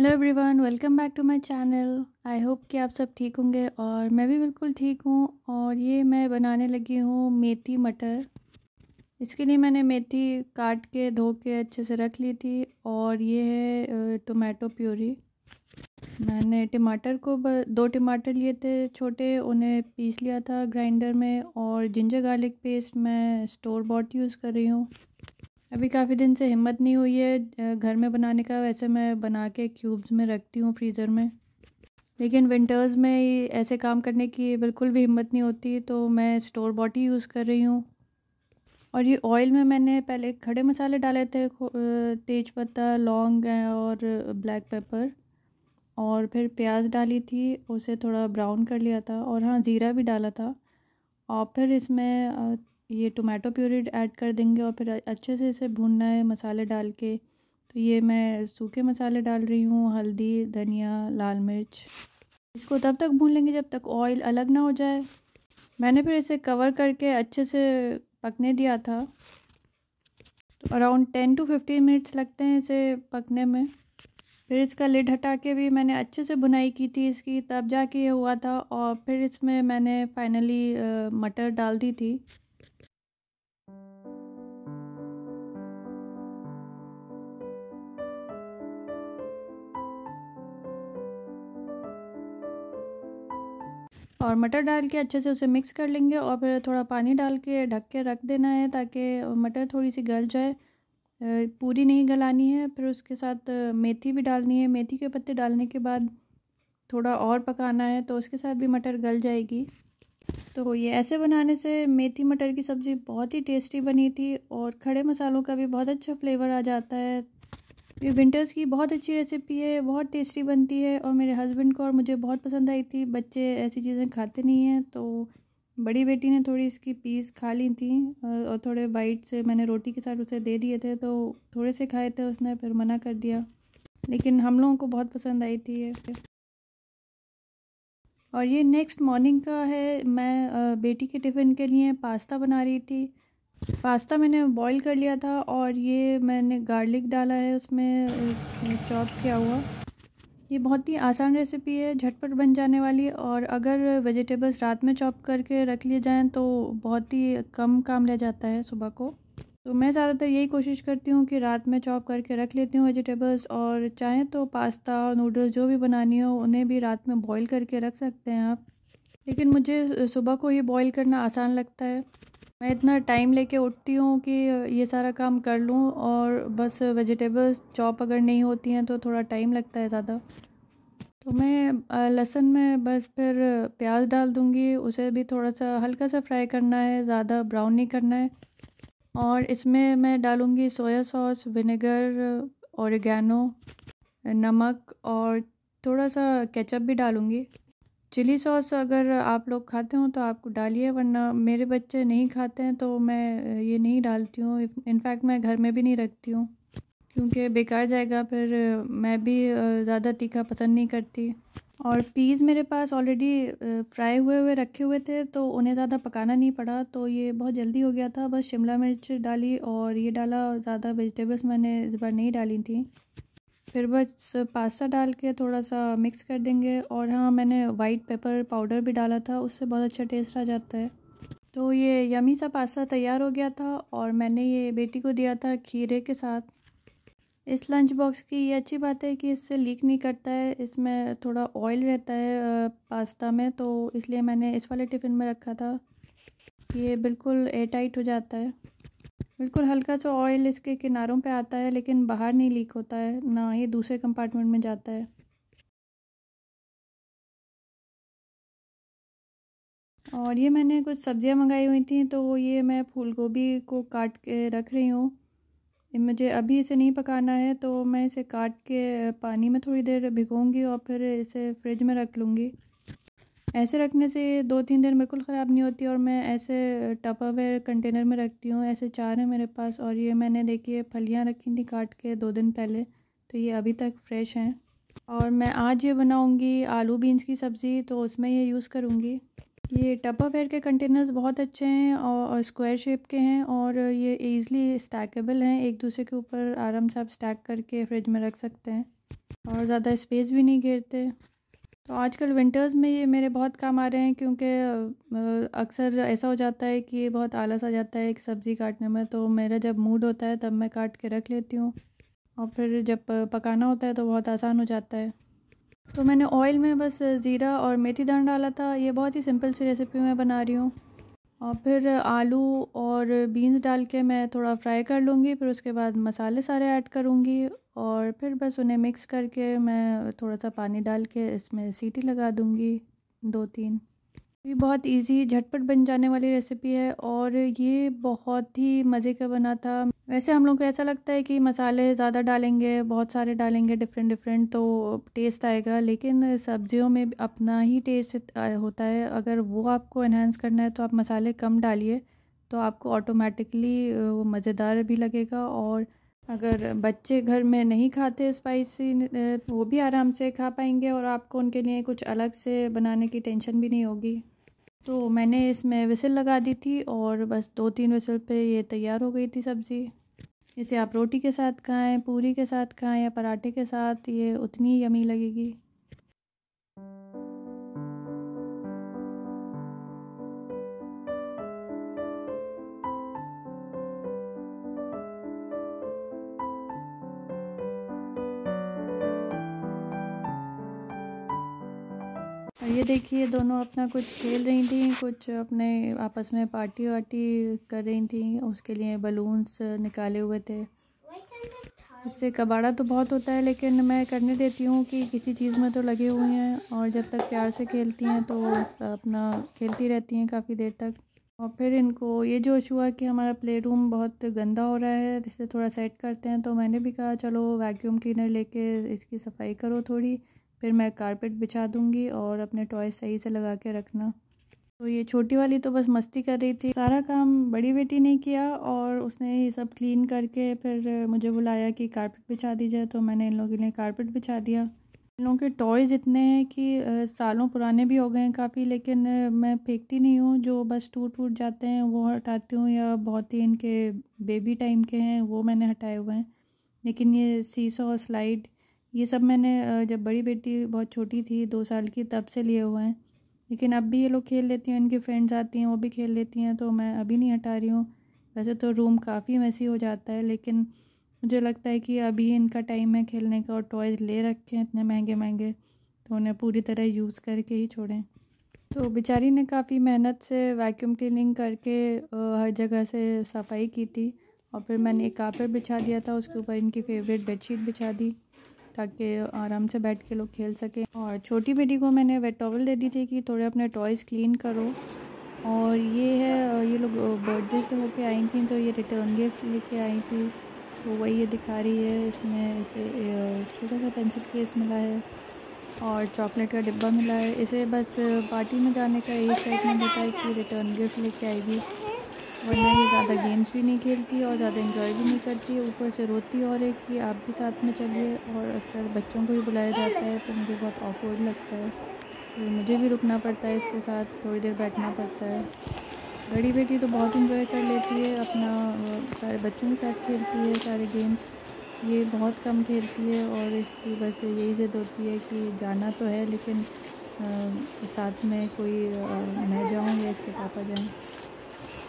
hello everyone welcome back to my channel I hope कि आप सब ठीक होंगे और मैं भी बिल्कुल ठीक हूँ और ये मैं बनाने लगी हूँ मेथी मटर इसके लिए मैंने मेथी काट के धो के अच्छे से रख ली थी और ये है टोमेटो प्यूरी मैंने टमाटर को दो टमाटर लिए थे छोटे उन्हें पीस लिया था ग्राइंडर में और जिंजर गार्लिक पेस्ट मैं स्टोर बॉट यूज़ कर रही हूँ अभी काफ़ी दिन से हिम्मत नहीं हुई है घर में बनाने का वैसे मैं बना के क्यूब्स में रखती हूँ फ्रीज़र में लेकिन विंटर्स में ऐसे काम करने की बिल्कुल भी हिम्मत नहीं होती तो मैं स्टोर बॉट ही यूज़ कर रही हूँ और ये ऑयल में मैंने पहले खड़े मसाले डाले थे तेज पत्ता लौंग और ब्लैक पेपर और फिर प्याज डाली थी उसे थोड़ा ब्राउन कर लिया था और हाँ ज़ीरा भी डाला था और फिर इसमें ये टोमेटो प्यूरी ऐड कर देंगे और फिर अच्छे से इसे भूनना है मसाले डाल के तो ये मैं सूखे मसाले डाल रही हूँ हल्दी धनिया लाल मिर्च इसको तब तक भून लेंगे जब तक ऑयल अलग ना हो जाए मैंने फिर इसे कवर करके अच्छे से पकने दिया था तो around ten to fifteen minutes लगते हैं इसे पकने में फिर इसका लिड हटा के भी मैंने अच्छे से बुनाई की थी इसकी तब जाके ये हुआ था और फिर इसमें मैंने फाइनली मटर डाल दी थी और मटर डाल के अच्छे से उसे मिक्स कर लेंगे और फिर थोड़ा पानी डाल के ढक के रख देना है ताकि मटर थोड़ी सी गल जाए पूरी नहीं गलानी है फिर उसके साथ मेथी भी डालनी है मेथी के पत्ते डालने के बाद थोड़ा और पकाना है तो उसके साथ भी मटर गल जाएगी तो ये ऐसे बनाने से मेथी मटर की सब्ज़ी बहुत ही टेस्टी बनी थी और खड़े मसालों का भी बहुत अच्छा फ्लेवर आ जाता है ये विंटर्स की बहुत अच्छी रेसिपी है बहुत टेस्टी बनती है और मेरे हस्बैंड को और मुझे बहुत पसंद आई थी बच्चे ऐसी चीज़ें खाते नहीं हैं तो बड़ी बेटी ने थोड़ी इसकी पीस खा ली थी और थोड़े वाइट से मैंने रोटी के साथ उसे दे दिए थे तो थोड़े से खाए थे उसने फिर मना कर दिया लेकिन हम लोगों को बहुत पसंद आई थी ये और ये नेक्स्ट मॉर्निंग का है मैं बेटी के टिफ़िन के लिए पास्ता बना रही थी पास्ता मैंने बॉईल कर लिया था और ये मैंने गार्लिक डाला है उसमें चॉप किया हुआ ये बहुत ही आसान रेसिपी है झटपट बन जाने वाली और अगर वेजिटेबल्स रात में चॉप करके रख लिए जाएं तो बहुत ही कम काम रह जाता है सुबह को तो मैं ज़्यादातर यही कोशिश करती हूँ कि रात में चॉप करके रख लेती हूँ वेजिटेबल्स और चाहें तो पास्ता नूडल्स जो भी बनानी हो उन्हें भी रात में बॉईल करके रख सकते हैं आप लेकिन मुझे सुबह को ही बॉईल करना आसान लगता है मैं इतना टाइम लेके उठती हूँ कि ये सारा काम कर लूँ और बस वेजिटेबल्स चॉप अगर नहीं होती हैं तो थोड़ा टाइम लगता है ज़्यादा तो मैं लहसुन में बस फिर प्याज डाल दूँगी उसे भी थोड़ा सा हल्का सा फ्राई करना है ज़्यादा ब्राउन नहीं करना है और इसमें मैं डालूँगी सोया सॉस विनेगर औरगैनो नमक और थोड़ा सा केचप भी डालूँगी चिली सॉस अगर आप लोग खाते हो तो आपको डालिए वरना मेरे बच्चे नहीं खाते हैं तो मैं ये नहीं डालती हूँ इनफैक्ट मैं घर में भी नहीं रखती हूँ क्योंकि बेकार जाएगा फिर मैं भी ज़्यादा तीखा पसंद नहीं करती और पीज़ मेरे पास ऑलरेडी फ्राई हुए हुए रखे हुए थे तो उन्हें ज़्यादा पकाना नहीं पड़ा तो ये बहुत जल्दी हो गया था बस शिमला मिर्च डाली और ये डाला और ज़्यादा वेजिटेबल्स मैंने इस बार नहीं डाली थी फिर बस पास्ता डाल के थोड़ा सा मिक्स कर देंगे और हाँ मैंने वाइट पेपर पाउडर भी डाला था उससे बहुत अच्छा टेस्ट आ जाता है तो ये यमी सा पास्ता तैयार हो गया था और मैंने ये बेटी को दिया था खीरे के साथ इस लंच बॉक्स की ये अच्छी बात है कि इससे लीक नहीं करता है इसमें थोड़ा ऑयल रहता है पास्ता में तो इसलिए मैंने इस वाले टिफ़िन में रखा था ये बिल्कुल एयर टाइट हो जाता है बिल्कुल हल्का सा ऑयल इसके किनारों पे आता है लेकिन बाहर नहीं लीक होता है ना ये दूसरे कंपार्टमेंट में जाता है और ये मैंने कुछ सब्ज़ियाँ मंगाई हुई थी तो ये मैं फूल गोभी को काट के रख रही हूँ मुझे अभी इसे नहीं पकाना है तो मैं इसे काट के पानी में थोड़ी देर भिगोंगी और फिर इसे फ्रिज में रख लूँगी ऐसे रखने से दो तीन दिन बिल्कुल ख़राब नहीं होती और मैं ऐसे टपावेयर कंटेनर में रखती हूँ ऐसे चार हैं मेरे पास और ये मैंने है फलियाँ रखी थी काट के दो दिन पहले तो ये अभी तक फ्रेश हैं और मैं आज ये बनाऊँगी आलू बीन्स की सब्ज़ी तो उसमें ये यूज़ करूँगी ये टपावेयर के कंटेनर्स बहुत अच्छे हैं और स्क्वायर शेप के हैं और ये ईज़िली स्टैकेबल हैं एक दूसरे के ऊपर आराम से आप स्टैक करके फ्रिज में रख सकते हैं और ज़्यादा स्पेस भी नहीं घेरते तो आजकल विंटर्स में ये मेरे बहुत काम आ रहे हैं क्योंकि अक्सर ऐसा हो जाता है कि ये बहुत आलस आ जाता है एक सब्ज़ी काटने में तो मेरा जब मूड होता है तब मैं काट के रख लेती हूँ और फिर जब पकाना होता है तो बहुत आसान हो जाता है तो मैंने ऑयल में बस ज़ीरा और मेथी दान डाला था ये बहुत ही सिंपल सी रेसिपी मैं बना रही हूँ और फिर आलू और बीन्स डाल के मैं थोड़ा फ्राई कर लूँगी फिर उसके बाद मसाले सारे ऐड करूँगी और फिर बस उन्हें मिक्स करके मैं थोड़ा सा पानी डाल के इसमें सीटी लगा दूँगी दो तीन ये बहुत इजी झटपट बन जाने वाली रेसिपी है और ये बहुत ही मज़े का बना था वैसे हम लोग को ऐसा लगता है कि मसाले ज़्यादा डालेंगे बहुत सारे डालेंगे डिफरेंट डिफरेंट तो टेस्ट आएगा लेकिन सब्जियों में अपना ही टेस्ट होता है अगर वो आपको इन्हेंस करना है तो आप मसाले कम डालिए तो आपको ऑटोमेटिकली वो मज़ेदार भी लगेगा और अगर बच्चे घर में नहीं खाते स्पाइसी वो भी आराम से खा पाएंगे और आपको उनके लिए कुछ अलग से बनाने की टेंशन भी नहीं होगी तो मैंने इसमें विसल लगा दी थी और बस दो तीन विसल पे ये तैयार हो गई थी सब्ज़ी इसे आप रोटी के साथ खाएं पूरी के साथ खाएं या पराठे के साथ ये उतनी यमी लगेगी ये देखिए दोनों अपना कुछ खेल रही थी कुछ अपने आपस में पार्टी वार्टी कर रही थी उसके लिए बलून्स निकाले हुए थे इससे कबाड़ा तो बहुत होता है लेकिन मैं करने देती हूँ कि किसी चीज़ में तो लगे हुए हैं और जब तक प्यार से खेलती हैं तो अपना खेलती रहती हैं काफ़ी देर तक और फिर इनको ये जोश हुआ कि हमारा प्ले रूम बहुत गंदा हो रहा है इसे थोड़ा सेट करते हैं तो मैंने भी कहा चलो वैक्यूम क्लीनर लेके इसकी सफाई करो थोड़ी फिर मैं कारपेट बिछा दूँगी और अपने टॉय सही से लगा के रखना तो ये छोटी वाली तो बस मस्ती कर रही थी सारा काम बड़ी बेटी ने किया और उसने ये सब क्लीन करके फिर मुझे बुलाया कि कारपेट बिछा दी जाए तो मैंने इन लोगों के लिए कारपेट बिछा दिया इन लोगों के टॉयज़ इतने हैं कि सालों पुराने भी हो गए हैं काफ़ी लेकिन मैं फेंकती नहीं हूँ जो बस टूट टूट जाते हैं वो हटाती हूँ या बहुत ही इनके बेबी टाइम के हैं वो मैंने हटाए हुए हैं लेकिन ये सीसो और स्लाइड ये सब मैंने जब बड़ी बेटी बहुत छोटी थी दो साल की तब से लिए हुए हैं लेकिन अब भी ये लोग खेल लेती हैं इनकी फ्रेंड्स आती हैं वो भी खेल लेती हैं तो मैं अभी नहीं हटा रही हूँ वैसे तो रूम काफ़ी मैसी हो जाता है लेकिन मुझे लगता है कि अभी इनका टाइम है खेलने का और टॉयज़ ले रखे हैं इतने महंगे महंगे तो उन्हें पूरी तरह यूज़ करके ही छोड़ें तो बेचारी ने काफ़ी मेहनत से वैक्यूम क्लीनिंग करके हर जगह से सफाई की थी और फिर मैंने एक कापर बिछा दिया था उसके ऊपर इनकी फेवरेट बेडशीट बिछा दी ताकि आराम से बैठ के लोग खेल सकें और छोटी बेटी को मैंने वेट टॉवल दे दी थी कि थोड़े अपने टॉयज़ क्लीन करो और ये है ये लोग बर्थडे से होके आई थी तो ये रिटर्न गिफ्ट लेके आई थी तो वही ये दिखा रही है इसमें इसे छोटा सा पेंसिल केस मिला है और चॉकलेट का डिब्बा मिला है इसे बस पार्टी में जाने का एक एक्साइटमेंट होता बताया कि रिटर्न गिफ्ट लेके आएगी वरना ये ज़्यादा गेम्स भी नहीं खेलती और ज़्यादा इंजॉय भी नहीं करती ऊपर से रोती और है कि आप भी साथ में चलिए और अक्सर बच्चों को भी बुलाया जाता है तो मुझे बहुत ऑकवर्ड लगता है तो मुझे भी रुकना पड़ता है इसके साथ थोड़ी देर बैठना पड़ता है बड़ी बेटी तो बहुत इंजॉय कर लेती है अपना सारे बच्चों के साथ खेलती है सारे गेम्स ये बहुत कम खेलती है और इसकी बस यही ज़िद होती है कि जाना तो है लेकिन आ, साथ में कोई आ, मैं जाऊँ या इसके पापा जाएँ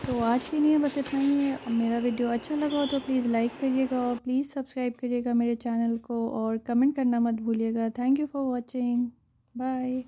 तो आज के लिए बस इतना ही है मेरा वीडियो अच्छा लगा हो तो प्लीज़ लाइक करिएगा और प्लीज़ सब्सक्राइब करिएगा मेरे चैनल को और कमेंट करना मत भूलिएगा thank you for watching bye